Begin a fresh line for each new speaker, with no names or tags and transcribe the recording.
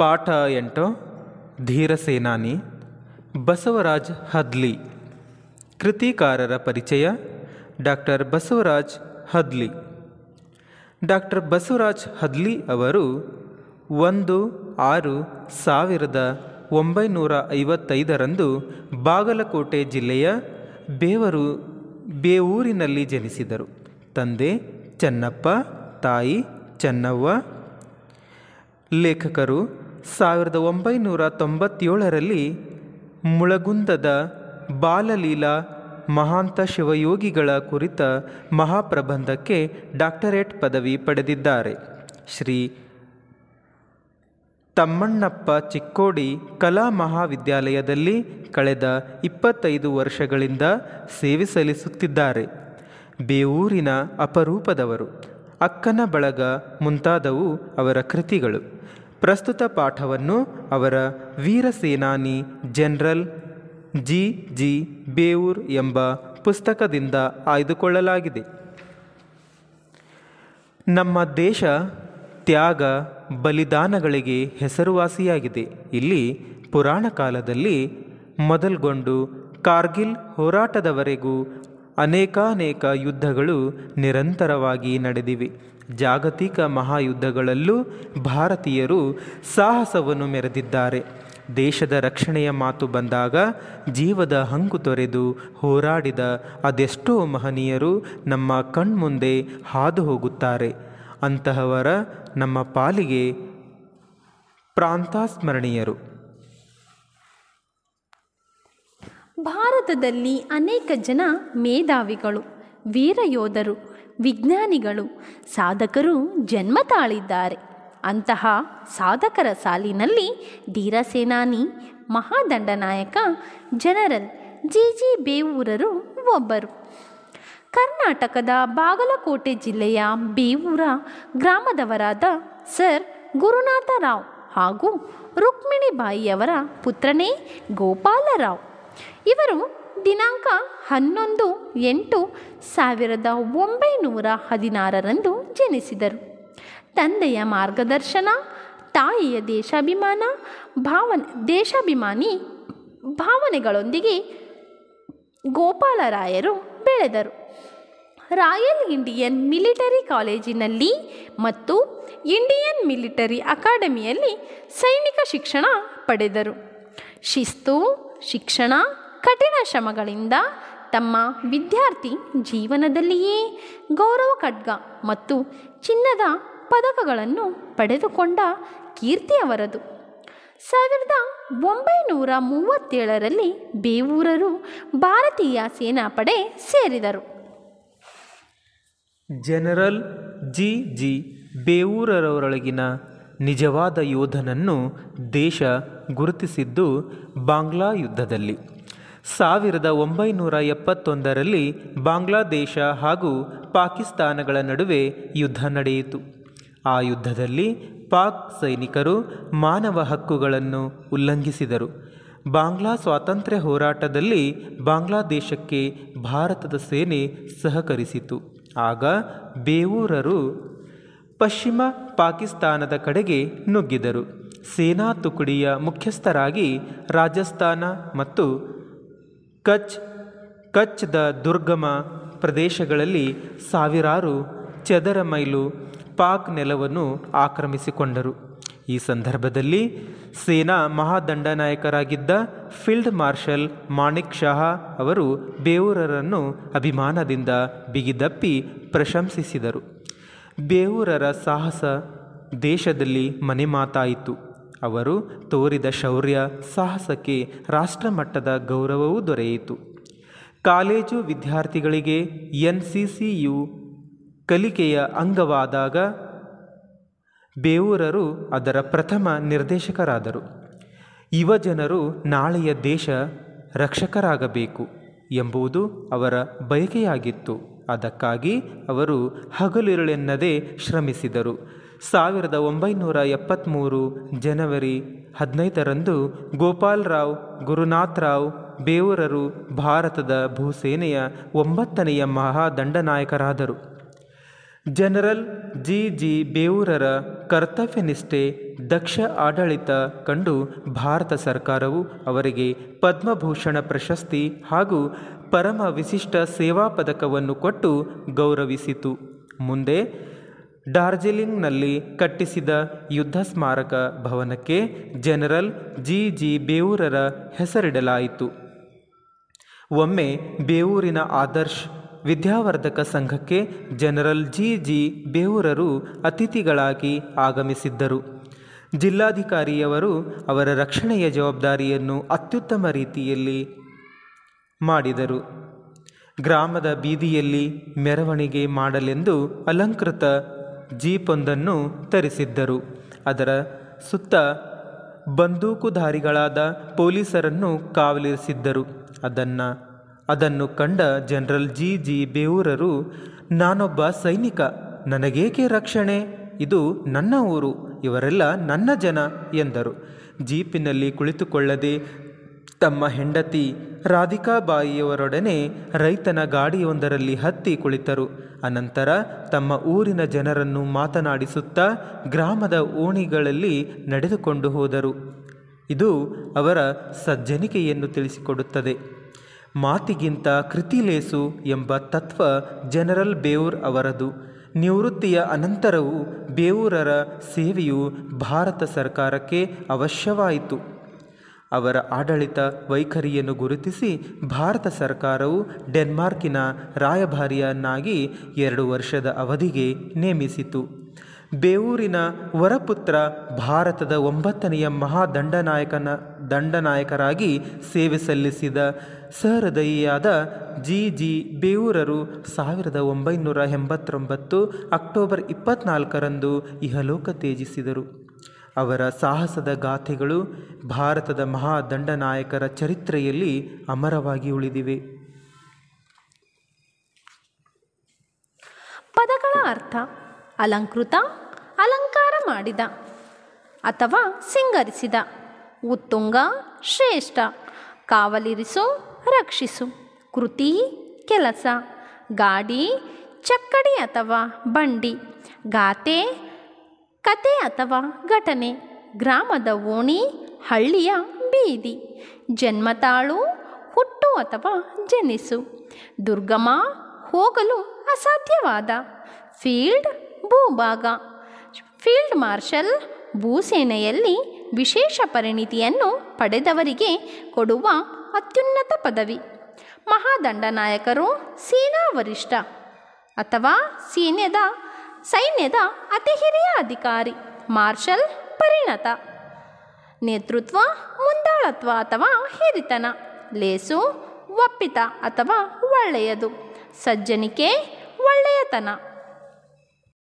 ಪಾಠ ಎಂಟು ಧೀರಸೇನಾನಿ ಬಸವರಾಜ್ ಹದ್ಲಿ ಕೃತಿಕಾರರ ಪರಿಚಯ ಡಾಕ್ಟರ್ ಬಸವರಾಜ್ ಹದ್ಲಿ ಡಾಕ್ಟರ್ ಬಸವರಾಜ್ ಹದ್ಲಿ ಅವರು ಒಂದು ಆರು ಸಾವಿರದ ಒಂಬೈನೂರ ಐವತ್ತೈದರಂದು ಬಾಗಲಕೋಟೆ ಜಿಲ್ಲೆಯ ಬೇವರು ಬೇವೂರಿನಲ್ಲಿ ಜನಿಸಿದರು ತಂದೆ ಚನ್ನಪ್ಪ ತಾಯಿ ಚನ್ನವ್ವ ಲೇಖಕರು ಸಾವಿರದ ಒಂಬೈನೂರ ತೊಂಬತ್ತೇಳರಲ್ಲಿ ಮುಳಗುಂದದ ಬಾಲಲೀಲಾ ಮಹಾಂತ ಶಿವಯೋಗಿಗಳ ಕುರಿತ ಮಹಾಪ್ರಬಂಧಕ್ಕೆ ಡಾಕ್ಟರೇಟ್ ಪದವಿ ಪಡೆದಿದ್ದಾರೆ ಶ್ರೀ ತಮ್ಮಣ್ಣಪ್ಪ ಚಿಕ್ಕೋಡಿ ಕಲಾ ಮಹಾವಿದ್ಯಾಲಯದಲ್ಲಿ ಕಳೆದ ಇಪ್ಪತ್ತೈದು ವರ್ಷಗಳಿಂದ ಸೇವೆ ಸಲ್ಲಿಸುತ್ತಿದ್ದಾರೆ ಬೇವೂರಿನ ಅಪರೂಪದವರು ಅಕ್ಕನ ಬಳಗ ಮುಂತಾದವು ಅವರ ಕೃತಿಗಳು ಪ್ರಸ್ತುತ ಪಾಠವನ್ನು ಅವರ ಸೇನಾನಿ ಜನರಲ್ ಜಿ ಜಿ ಬೇವೂರ್ ಎಂಬ ಪುಸ್ತಕದಿಂದ ಆಯ್ದುಕೊಳ್ಳಲಾಗಿದೆ ನಮ್ಮ ದೇಶ ತ್ಯಾಗ ಬಲಿದಾನಗಳಿಗೆ ಹೆಸರುವಾಸಿಯಾಗಿದೆ ಇಲ್ಲಿ ಪುರಾಣ ಕಾಲದಲ್ಲಿ ಮೊದಲ್ಗೊಂಡು ಕಾರ್ಗಿಲ್ ಹೋರಾಟದವರೆಗೂ ಅನೇಕಾನೇಕ ಯುದ್ಧಗಳು ನಿರಂತರವಾಗಿ ನಡೆದಿವೆ ಜಾಗತಿಕ ಮಹಾಯುದ್ಧಗಳಲ್ಲೂ ಭಾರತೀಯರು ಸಾಹಸವನ್ನು ಮೆರೆದಿದ್ದಾರೆ ದೇಶದ ರಕ್ಷಣೆಯ ಮಾತು ಬಂದಾಗ ಜೀವದ ಹಂಗು ತೊರೆದು ಹೋರಾಡಿದ ಅದೆಷ್ಟೋ ಮಹನೀಯರು ನಮ್ಮ ಕಣ್ಮುಂದೆ ಹಾದು ಹೋಗುತ್ತಾರೆ ಅಂತಹವರ ನಮ್ಮ ಪಾಲಿಗೆ ಪ್ರಾಂತಸ್ಮರಣೀಯರು
ಭಾರತದಲ್ಲಿ ಅನೇಕ ಜನ ಮೇಧಾವಿಗಳು ವೀರಯೋಧರು ವಿಜ್ಞಾನಿಗಳು ಸಾಧಕರು ಜನ್ಮ ತಾಳಿದ್ದಾರೆ ಅಂತಹ ಸಾಧಕರ ಸಾಲಿನಲ್ಲಿ ಧೀರಸೇನಾನಿ ಮಹಾದಂಡನಾಯಕ ಜನರಲ್ ಜಿ ಜಿ ಬೇವೂರರು ಒಬ್ಬರು ಕರ್ನಾಟಕದ ಬಾಗಲಕೋಟೆ ಜಿಲ್ಲೆಯ ಬೇವೂರ ಗ್ರಾಮದವರಾದ ಸರ್ ಗುರುನಾಥ ರಾವ್ ಹಾಗೂ ರುಕ್ಮಿಣಿಬಾಯಿಯವರ ಪುತ್ರನೇ ಗೋಪಾಲರಾವ್ ಇವರು ದಿನಾಂಕ ಹನ್ನೊಂದು ಎಂಟು ಸಾವಿರದ ಒಂಬೈನೂರ ಹದಿನಾರರಂದು ಜನಿಸಿದರು ತಂದೆಯ ಮಾರ್ಗದರ್ಶನ ತಾಯಿಯ ದೇಶಾಭಿಮಾನ ಭಾವ ದೇಶಾಭಿಮಾನಿ ಭಾವನೆಗಳೊಂದಿಗೆ ಗೋಪಾಲರಾಯರು ಬೆಳೆದರು ರಾಯಲ್ ಇಂಡಿಯನ್ ಮಿಲಿಟರಿ ಕಾಲೇಜಿನಲ್ಲಿ ಮತ್ತು ಇಂಡಿಯನ್ ಮಿಲಿಟರಿ ಅಕಾಡೆಮಿಯಲ್ಲಿ ಸೈನಿಕ ಶಿಕ್ಷಣ ಪಡೆದರು ಶಿಸ್ತು ಶಿಕ್ಷಣ ಕಠಿಣ ಶ್ರಮಗಳಿಂದ ತಮ್ಮ ವಿದ್ಯಾರ್ಥಿ ಜೀವನದಲ್ಲಿಯೇ ಗೌರವ ಖಡ್ಗ ಮತ್ತು ಚಿನ್ನದ ಪದಕಗಳನ್ನು ಪಡೆದುಕೊಂಡ ಕೀರ್ತಿಯವರದು ಸಾವಿರದ ಒಂಬೈನೂರ ಮೂವತ್ತೇಳರಲ್ಲಿ ಬೇವೂರರು ಭಾರತೀಯ ಸೇನಾಪಡೆ ಸೇರಿದರು
ಜನರಲ್ ಜಿ ಜಿ ಬೇವೂರರವರೊಳಗಿನ ನಿಜವಾದ ಯೋಧನನ್ನು ದೇಶ ಗುರುತಿಸಿದ್ದು ಬಾಂಗ್ಲಾ ಯುದ್ಧದಲ್ಲಿ ಸಾವಿರದ ಒಂಬೈನೂರ ಎಪ್ಪತ್ತೊಂದರಲ್ಲಿ ಬಾಂಗ್ಲಾದೇಶ ಹಾಗೂ ಪಾಕಿಸ್ತಾನಗಳ ನಡುವೆ ಯುದ್ಧ ನಡೆಯಿತು ಆ ಯುದ್ಧದಲ್ಲಿ ಪಾಕ್ ಸೈನಿಕರು ಮಾನವ ಹಕ್ಕುಗಳನ್ನು ಉಲ್ಲಂಘಿಸಿದರು ಬಾಂಗ್ಲಾ ಸ್ವಾತಂತ್ರ್ಯ ಹೋರಾಟದಲ್ಲಿ ಬಾಂಗ್ಲಾದೇಶಕ್ಕೆ ಭಾರತದ ಸೇನೆ ಸಹಕರಿಸಿತು ಆಗ ಬೇವೂರರು ಪಶ್ಚಿಮ ಪಾಕಿಸ್ತಾನದ ಕಡೆಗೆ ನುಗ್ಗಿದರು ಸೇನಾ ತುಕಡಿಯ ಮುಖ್ಯಸ್ಥರಾಗಿ ರಾಜಸ್ಥಾನ ಮತ್ತು ಕಚ್ ಕಚ್ದ ದುರ್ಗಮ ಪ್ರದೇಶಗಳಲ್ಲಿ ಸಾವಿರಾರು ಚದರ ಮೈಲು ಪಾಕ್ ನೆಲವನ್ನು ಆಕ್ರಮಿಸಿಕೊಂಡರು ಈ ಸಂದರ್ಭದಲ್ಲಿ ಸೇನಾ ಮಹಾದಂಡನಾಯಕರಾಗಿದ್ದ ಫೀಲ್ಡ್ ಮಾರ್ಷಲ್ ಮಾಣಿಕ್ ಶಾಹ ಅವರು ಬೇವೂರರನ್ನು ಅಭಿಮಾನದಿಂದ ಬಿಗಿದಪ್ಪಿ ಪ್ರಶಂಸಿಸಿದರು ಬೇವೂರರ ಸಾಹಸ ದೇಶದಲ್ಲಿ ಮನೆ ಮಾತಾಯಿತು ಅವರು ತೋರಿದ ಶೌರ್ಯ ಸಾಹಸಕ್ಕೆ ರಾಷ್ಟ್ರಮಟ್ಟದ ಗೌರವವೂ ದೊರೆಯಿತು ಕಾಲೇಜು ವಿದ್ಯಾರ್ಥಿಗಳಿಗೆ ಎನ್ ಸಿ ಸಿ ಯು ಕಲಿಕೆಯ ಅಂಗವಾದಾಗ ಬೇವೂರರು ಅದರ ಪ್ರಥಮ ನಿರ್ದೇಶಕರಾದರು ಯುವಜನರು ನಾಳೆಯ ದೇಶ ರಕ್ಷಕರಾಗಬೇಕು ಎಂಬುದು ಅವರ ಬಯಕೆಯಾಗಿತ್ತು ಅದಕ್ಕಾಗಿ ಅವರು ಹಗಲಿರುಳೆನ್ನದೆ ಶ್ರಮಿಸಿದರು ಸಾವಿರದ ಒಂಬೈನೂರ ಎಪ್ಪತ್ತ್ಮೂರು ಜನವರಿ ಹದಿನೈದರಂದು ಗೋಪಾಲರಾವ್ ಗುರುನಾಥರಾವ್ ಬೇವೂರರು ಭಾರತದ ಭೂಸೇನೆಯ ಒಂಬತ್ತನೆಯ ಮಹಾದಂಡನಾಯಕರಾದರು ಜನರಲ್ ಜಿ ಜಿ ಬೇವೂರರ ಕರ್ತವ್ಯನಿಷ್ಠೆ ದಕ್ಷ ಆಡಳಿತ ಕಂಡು ಭಾರತ ಸರ್ಕಾರವು ಅವರಿಗೆ ಪದ್ಮಭೂಷಣ ಪ್ರಶಸ್ತಿ ಹಾಗೂ ಪರಮ ವಿಶಿಷ್ಟ ಸೇವಾ ಪದಕವನ್ನು ಕೊಟ್ಟು ಗೌರವಿಸಿತು ಮುಂದೆ ಡಾರ್ಜಿಲಿಂಗ್ನಲ್ಲಿ ಕಟ್ಟಿಸಿದ ಯುದ್ಧ ಸ್ಮಾರಕ ಭವನಕ್ಕೆ ಜನರಲ್ ಜಿ ಜಿ ಬೇವೂರರ ಹೆಸರಿಡಲಾಯಿತು ಒಮ್ಮೆ ಬೇವೂರಿನ ಆದರ್ಶ್ ವಿದ್ಯಾವರ್ಧಕ ಸಂಘಕ್ಕೆ ಜನರಲ್ ಜಿ ಜಿ ಬೇವೂರರು ಅತಿಥಿಗಳಾಗಿ ಆಗಮಿಸಿದ್ದರು ಜಿಲ್ಲಾಧಿಕಾರಿಯವರು ಅವರ ರಕ್ಷಣೆಯ ಜವಾಬ್ದಾರಿಯನ್ನು ಅತ್ಯುತ್ತಮ ರೀತಿಯಲ್ಲಿ ಮಾಡಿದರು ಗ್ರಾಮದ ಬೀದಿಯಲ್ಲಿ ಮೆರವಣಿಗೆ ಮಾಡಲೆಂದು ಅಲಂಕೃತ ಜೀಪೊಂದನ್ನು ತರಿಸಿದ್ದರು ಅದರ ಸುತ್ತ ಬಂದೂಕುಧಾರಿಗಳಾದ ಪೊಲೀಸರನ್ನು ಕಾವಲಿರಿಸಿದ್ದರು ಅದನ್ನು ಅದನ್ನು ಕಂಡ ಜನರಲ್ ಜಿ ಜಿ ಬೇವೂರರು ನಾನೊಬ್ಬ ಸೈನಿಕ ನನಗೇಕೆ ರಕ್ಷಣೆ ಇದು ನನ್ನ ಊರು ಇವರೆಲ್ಲ ನನ್ನ ಜನ ಎಂದರು ಜೀಪಿನಲ್ಲಿ ಕುಳಿತುಕೊಳ್ಳದೆ ತಮ್ಮ ಹೆಂಡತಿ ರಾಧಿಕಾಬಾಯಿಯವರೊಡನೆ ರೈತನ ಗಾಡಿಯೊಂದರಲ್ಲಿ ಹತ್ತಿ ಕುಳಿತರು ಅನಂತರ ತಮ್ಮ ಊರಿನ ಜನರನ್ನು ಮಾತನಾಡಿಸುತ್ತಾ ಗ್ರಾಮದ ಓಣಿಗಳಲ್ಲಿ ನಡೆದುಕೊಂಡು ಹೋದರು ಇದು ಅವರ ಸಜ್ಜನಿಕೆಯನ್ನು ತಿಳಿಸಿಕೊಡುತ್ತದೆ ಮಾತಿಗಿಂತ ಕೃತಿಲೇಸು ಎಂಬ ತತ್ವ ಜನರಲ್ ಬೇವೂರ್ ಅವರದು ನಿವೃತ್ತಿಯ ಅನಂತರವೂ ಬೇವೂರರ ಸೇವೆಯು ಭಾರತ ಸರ್ಕಾರಕ್ಕೆ ಅವಶ್ಯವಾಯಿತು ಅವರ ಆಡಳಿತ ವೈಖರಿಯನ್ನು ಗುರುತಿಸಿ ಭಾರತ ಸರ್ಕಾರವು ಡೆನ್ಮಾರ್ಕಿನ ರಾಯಭಾರಿಯನ್ನಾಗಿ ಎರಡು ವರ್ಷದ ಅವಧಿಗೆ ನೇಮಿಸಿತು ಬೇವೂರಿನ ವರಪುತ್ರ ಭಾರತದ ಒಂಬತ್ತನೆಯ ಮಹಾದಂಡನಾಯಕನ ದಂಡನಾಯಕರಾಗಿ ಸೇವೆ ಸಲ್ಲಿಸಿದ ಸಹೃದಯಿಯಾದ ಜಿ ಜಿ ಬೇವೂರರು ಸಾವಿರದ ಒಂಬೈನೂರ ಎಂಬತ್ತೊಂಬತ್ತು ಅಕ್ಟೋಬರ್ ಇಪ್ಪತ್ತ್ನಾಲ್ಕರಂದು ಇಹಲೋಕ ತ್ಯಜಿಸಿದರು ಅವರ ಸಾಹಸದ ಗಾಥೆಗಳು ಭಾರತದ ಮಹಾ ಮಹಾದಂಡನಾಯಕರ ಚರಿತ್ರೆಯಲ್ಲಿ ಅಮರವಾಗಿ ಉಳಿದಿವೆ
ಪದಗಳ ಅರ್ಥ ಅಲಂಕೃತ ಅಲಂಕಾರ ಮಾಡಿದ ಅಥವಾ ಸಿಂಗರಿಸಿದ ಉತ್ತುಂಗ ಶ್ರೇಷ್ಠ ಕಾವಲಿರಿಸು ರಕ್ಷಿಸು ಕೃತಿ ಕೆಲಸ ಗಾಡಿ ಚಕ್ಕಡಿ ಅಥವಾ ಬಂಡಿ ಗಾತೆ ಕತೆ ಅಥವಾ ಘಟನೆ ಗ್ರಾಮದ ಓಣಿ ಹಳ್ಳಿಯ ಬೀದಿ ಜನ್ಮತಾಳು ಹುಟ್ಟು ಅಥವಾ ಜನಿಸು ದುರ್ಗಮ ಹೋಗಲು ಅಸಾಧ್ಯವಾದ ಫೀಲ್ಡ್ ಭೂಭಾಗ ಫೀಲ್ಡ್ ಮಾರ್ಷಲ್ ಭೂಸೇನೆಯಲ್ಲಿ ವಿಶೇಷ ಪರಿಣಿತಿಯನ್ನು ಪಡೆದವರಿಗೆ ಕೊಡುವ ಅತ್ಯುನ್ನತ ಪದವಿ ಮಹಾದಂಡನಾಯಕರು ಸೇನಾ ವರಿಷ್ಠ ಅಥವಾ ಸೈನ್ಯದ ಸೈನ್ಯದ ಅತಿ ಹಿರಿಯ ಅಧಿಕಾರಿ ಮಾರ್ಷಲ್ ಪರಿಣತ ನೇತೃತ್ವ ಮುಂದಾಳತ್ವ ಅಥವಾ ಹಿರಿತನ ಲೇಸು ಒಪ್ಪಿತ ಅಥವಾ ಒಳ್ಳೆಯದು ಸಜ್ಜನಿಕೆ ಒಳ್ಳೆಯತನ